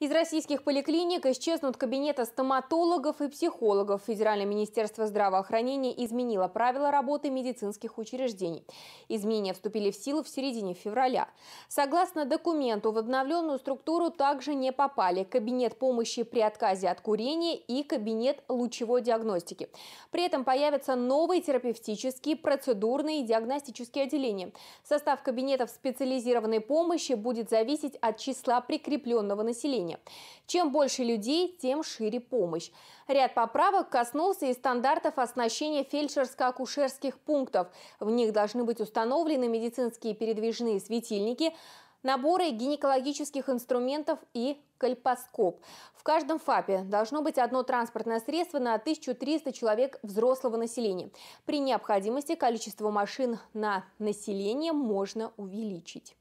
Из российских поликлиник исчезнут кабинеты стоматологов и психологов. Федеральное министерство здравоохранения изменило правила работы медицинских учреждений. Изменения вступили в силу в середине февраля. Согласно документу, в обновленную структуру также не попали кабинет помощи при отказе от курения и кабинет лучевой диагностики. При этом появятся новые терапевтические, процедурные и диагностические отделения. Состав кабинетов специализированной помощи будет зависеть от числа прикрепленного населения населения. Чем больше людей, тем шире помощь. Ряд поправок коснулся и стандартов оснащения фельдшерско-акушерских пунктов. В них должны быть установлены медицинские передвижные светильники, наборы гинекологических инструментов и кальпоскоп. В каждом ФАПе должно быть одно транспортное средство на 1300 человек взрослого населения. При необходимости количество машин на население можно увеличить.